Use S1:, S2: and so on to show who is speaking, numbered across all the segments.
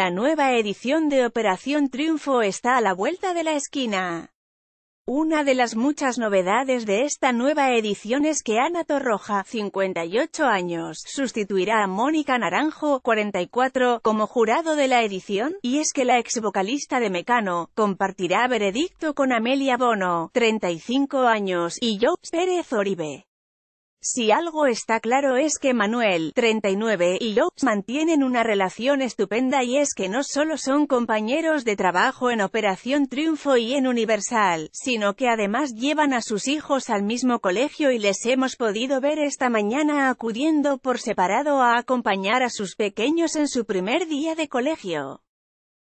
S1: La nueva edición de Operación Triunfo está a la vuelta de la esquina. Una de las muchas novedades de esta nueva edición es que Ana Torroja, 58 años, sustituirá a Mónica Naranjo, 44, como jurado de la edición, y es que la ex vocalista de Mecano, compartirá veredicto con Amelia Bono, 35 años, y Joe Pérez Oribe. Si algo está claro es que Manuel, 39, y Lopes mantienen una relación estupenda y es que no solo son compañeros de trabajo en Operación Triunfo y en Universal, sino que además llevan a sus hijos al mismo colegio y les hemos podido ver esta mañana acudiendo por separado a acompañar a sus pequeños en su primer día de colegio.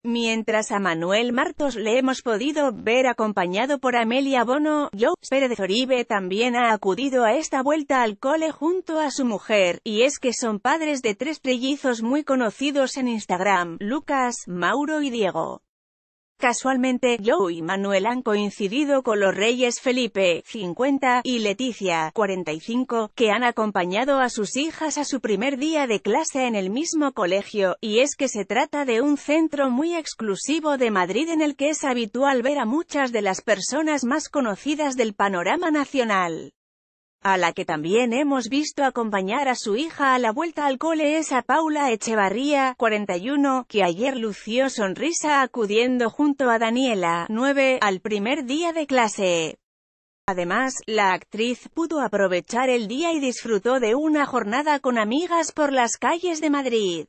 S1: Mientras a Manuel Martos le hemos podido ver acompañado por Amelia Bono, Joe Pérez Oribe también ha acudido a esta vuelta al cole junto a su mujer, y es que son padres de tres prellizos muy conocidos en Instagram, Lucas, Mauro y Diego. Casualmente, Joe y Manuel han coincidido con los reyes Felipe, 50, y Leticia, 45, que han acompañado a sus hijas a su primer día de clase en el mismo colegio, y es que se trata de un centro muy exclusivo de Madrid en el que es habitual ver a muchas de las personas más conocidas del panorama nacional a la que también hemos visto acompañar a su hija a la vuelta al cole es a Paula Echevarría, 41, que ayer lució sonrisa acudiendo junto a Daniela, 9, al primer día de clase. Además, la actriz pudo aprovechar el día y disfrutó de una jornada con amigas por las calles de Madrid.